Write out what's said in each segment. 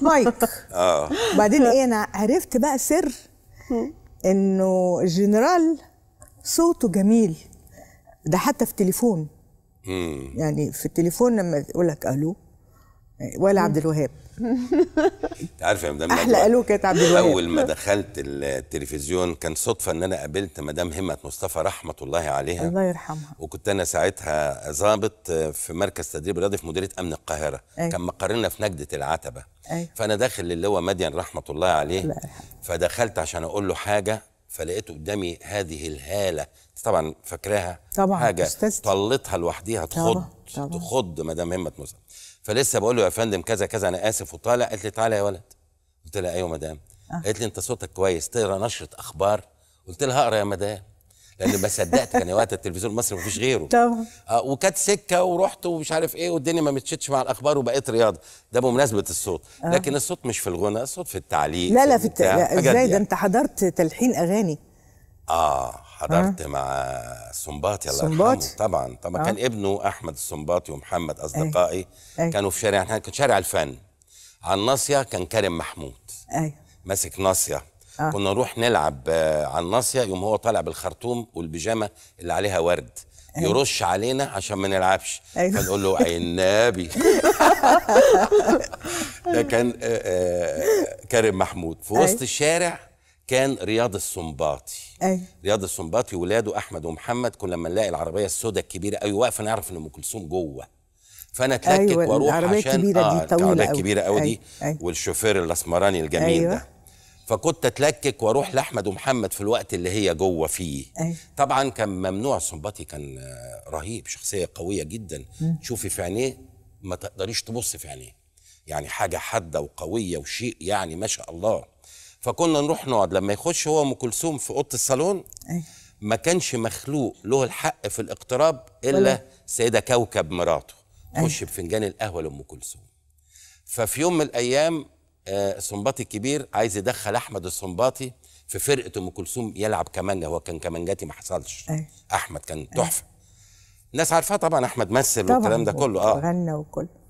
مايك اه بعدين ايه انا عرفت بقى سر انه جنرال صوته جميل ده حتى في تليفون يعني في التليفون لما يقول لك الو ولا عبد الوهاب عارف يا مدام احلى قالوا كانت عبد الوهاب اول ما دخلت التلفزيون كان صدفه ان انا قابلت مدام همه مصطفى رحمه الله عليها الله يرحمها وكنت انا ساعتها ضابط في مركز تدريب رياضي في مديريه امن القاهره أي. كان مقرنا في نجده العتبه أي. فانا داخل اللي هو مدين رحمه الله عليه لا. فدخلت عشان اقول له حاجه فلقيت قدامي هذه الهاله طبعا فاكراها طبعا حاجه استاذ. طلتها لوحديها تخض طبعا. تخض مدام همه مصطفى فلسه بقول له يا فندم كذا كذا انا اسف وطالع قالت لي تعالى يا ولد قلت لها ايوه مدام آه. قالت لي انت صوتك كويس تقرا نشره اخبار قلت لها اقرا يا مدام لان ما صدقت كان وقت التلفزيون المصري مفيش غيره طبعا آه وكانت سكه ورحت ومش عارف ايه والدنيا ما متشتش مع الاخبار وبقيت رياضه ده بمناسبه الصوت آه. لكن الصوت مش في الغنى الصوت في التعليق لا لا في الت... ازاي ده يعني. انت حضرت تلحين اغاني اه حضرت آه. مع مع الله يلا يرحمه طبعا طبعا أه؟ كان ابنه احمد السنباطي ومحمد إيه. اصدقائي أي. كانوا في شارع احنا كان شارع الفن على الناصيه كان كريم محمود ايوه ماسك ناصيه أه. كنا نروح نلعب آه، على الناصيه يوم هو طالع بالخرطوم والبيجامه اللي عليها ورد أيوة. يرش علينا عشان ما نلعبش أيوة. فنقول له عنابي ده كان آه، كريم محمود في وسط إيه. الشارع كان رياض السنباطي أي. رياض السنباطي ولاده احمد ومحمد كنا لما نلاقي العربيه السوداء الكبيره قوي واقفه نعرف ان ام كلثوم جوه فانا اتلكك أيوة واروح العربية عشان الكبيرة آه دي طويلة أيوة، العربيه الكبيره قوي دي والشوفير الاسمراني الجميل أيوة. ده فكنت اتلكك واروح لاحمد ومحمد في الوقت اللي هي جوه فيه أيوة. طبعا كان ممنوع سنباطي كان رهيب شخصيه قويه جدا م. تشوفي في عينيه ما تقدريش تبص في عينيه يعني حاجه حاده وقويه وشيء يعني ما شاء الله فكنا نروح نقعد لما يخش هو ام كلثوم في اوضه الصالون إيه. ما كانش مخلوق له الحق في الاقتراب الا السيده كوكب مراته إيه. تخش بفنجان القهوه لام كلثوم ففي يوم من الايام السنباطي آه، الكبير عايز يدخل احمد السنباطي في فرقه ام كلثوم يلعب كمانجا هو كان كمانجاتي ما حصلش إيه. احمد كان تحفه الناس عارفاه طبعا احمد مثل والكلام ده كله اه غنى وكله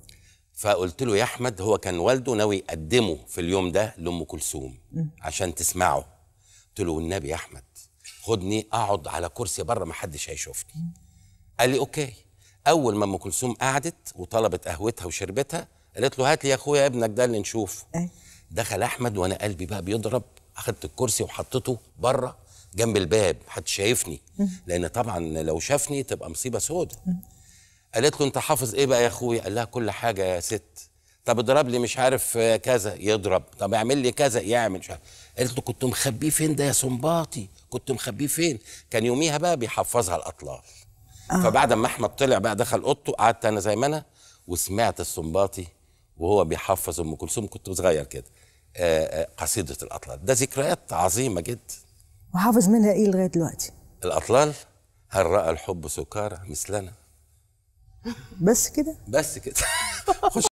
فقلت له يا احمد هو كان والده ناوي يقدمه في اليوم ده لام كلثوم عشان تسمعه قلت له والنبي يا احمد خدني اقعد على كرسي بره ما حدش هيشوفني قال لي اوكي اول ما ام كلثوم قعدت وطلبت قهوتها وشربتها قالت له هات لي يا اخويا ابنك ده اللي نشوفه دخل احمد وانا قلبي بقى بيضرب اخدت الكرسي وحطيته بره جنب الباب حد شايفني لان طبعا لو شافني تبقى مصيبه سودة قالت له انت حافظ ايه بقى يا اخويا قال لها كل حاجه يا ست طب اضرب لي مش عارف آه، كذا يضرب طب اعمل لي كذا يعمل مش عارف قالت له كنت مخبيه فين ده يا سنباطي كنت مخبيه فين كان يوميها بقى بيحفظها الاطلال آه. فبعد ما احمد طلع بقى دخل اوضته قعدت انا زي ما انا وسمعت السنباطي وهو بيحفظ ام كلثوم كنت صغير كده آه، آه، قصيده الاطلال ده ذكريات عظيمه جدا وحافظ منها ايه لغايه دلوقتي الاطلال هل راى الحب سكارى مثلنا بس كده بس كده